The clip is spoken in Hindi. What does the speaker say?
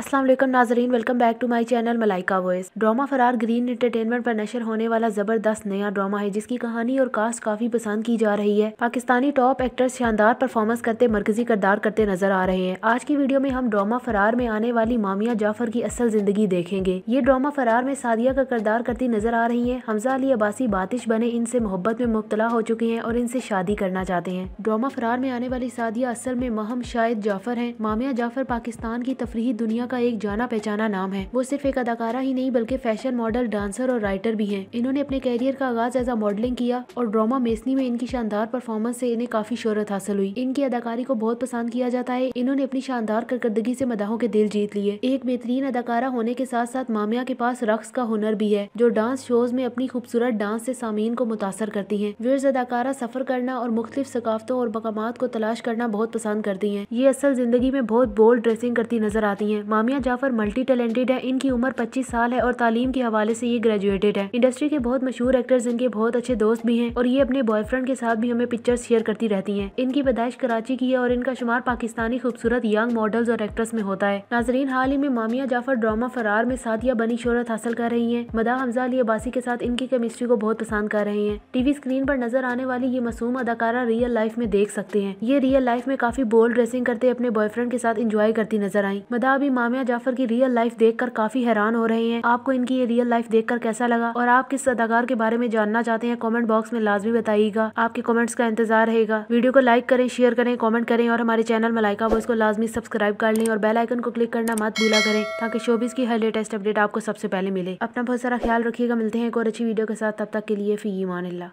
असलम नाजरीन welcome back to my channel Malaika voice drama फरार ग्रीन एंटरटेनमेंट पर नशर होने वाला जबरदस्त नया ड्रामा है जिसकी कहानी और कास्ट काफी पसंद की जा रही है पाकिस्तानी टॉप एक्टर्स शानदार परफॉर्मेंस करते मरकजी करदार करते नजर आ रहे हैं आज की वीडियो में हम ड्रामा फरार में आने वाली मामिया जाफर की असल जिंदगी देखेंगे ये ड्रामा फरार में सादिया का करदार करती नजर आ रही है हमजा अली अबासी बातिश बने इनसे मोहब्बत में मुबतला हो चुके हैं और इनसे शादी करना चाहते हैं ड्रामा फरार में आने वाली सादिया असल में महम शाहिद जाफर है मामिया जाफर पाकिस्तान की तफरी दुनिया का एक जाना पहचाना नाम है वो सिर्फ एक अदाकारा ही नहीं बल्कि फैशन मॉडल डांसर और राइटर भी हैं इन्होंने अपने कैरियर का आगाज एज मॉडलिंग किया और ड्रामा मेसनी में इनकी शानदार परफॉर्मेंस से इन्हें काफी शोहरत हासिल हुई इनकी अदाकारी को बहुत पसंद किया जाता है इन्होंने अपनी शानदार कारकर्दगी से मदाहों के दिल जीत लिए एक बेहतरीन अदाकारा होने के साथ साथ मामिया के पास रक्स का हुनर भी है जो डांस शोज में अपनी खूबसूरत डांस से सामीन को मुतासर करती है विर्ज अदाकारा सफर करना और मुख्तु सकाफतों और मकाम को तलाश करना बहुत पसंद करती है ये असल जिंदगी में बहुत बोल्ड ड्रेसिंग करती नजर आती है आमिया जाफर मल्टी टैलेंटेड है इनकी उम्र पच्चीस साल है और तालीम के हवाले से ये ग्रेजुएटेड है इंडस्ट्री के बहुत मशहूर एक्टर्स इनके बहुत अच्छे दोस्त भी हैं और ये अपने बॉयफ्रेंड के साथ भी हमें पिक्चर्स शेयर करती रहती हैं इनकी पैदाइश कराची की है और इनका शुमार पाकिस्तानी खूबसूरत यंग मॉडल्स और एक्ट्रेस में होता है नाजरीन हाल ही में मामिया जाफर ड्रामा फरार में या बनी शोहरत हासिल कर रही है मदा हमजा अली अबासी के साथ इनकी केमिस्ट्री को बहुत पसंद कर रहे हैं टीवी स्क्रीन पर नजर आने वाली ये मासूम अदाकारा रियल लाइफ में देख सकते हैं ये रियल लाइफ में काफी बोल्ड ड्रेसिंग करते अपने बॉयफ्रेंड के साथ इंजॉय करती नजर आई मदा अभी मामिया जाफर की रियल लाइफ देखकर काफी हैरान हो रहे हैं आपको इनकी ये रियल लाइफ देखकर कैसा लगा और आप किस अदाकार के बारे में जानना चाहते हैं कॉमेंट बॉक्स में लाजमी बताइएगा आपके कॉमेंट्स का इंतजार रहेगा वीडियो को लाइक करें शेयर करें कॉमेंट करें और हमारे चैनल मलाइका लाइक को लाजमी सब्सक्राइब कर लें और बेलाइकन को क्लिक करना मत भूला करें ताकि शोबिस की हर लेटेस्ट अपडेट आपको सबसे पहले मिले अपना बहुत सारा ख्याल रखिएगा मिलते हैं एक और अच्छी वीडियो के साथ तब तक के लिए फी ईमान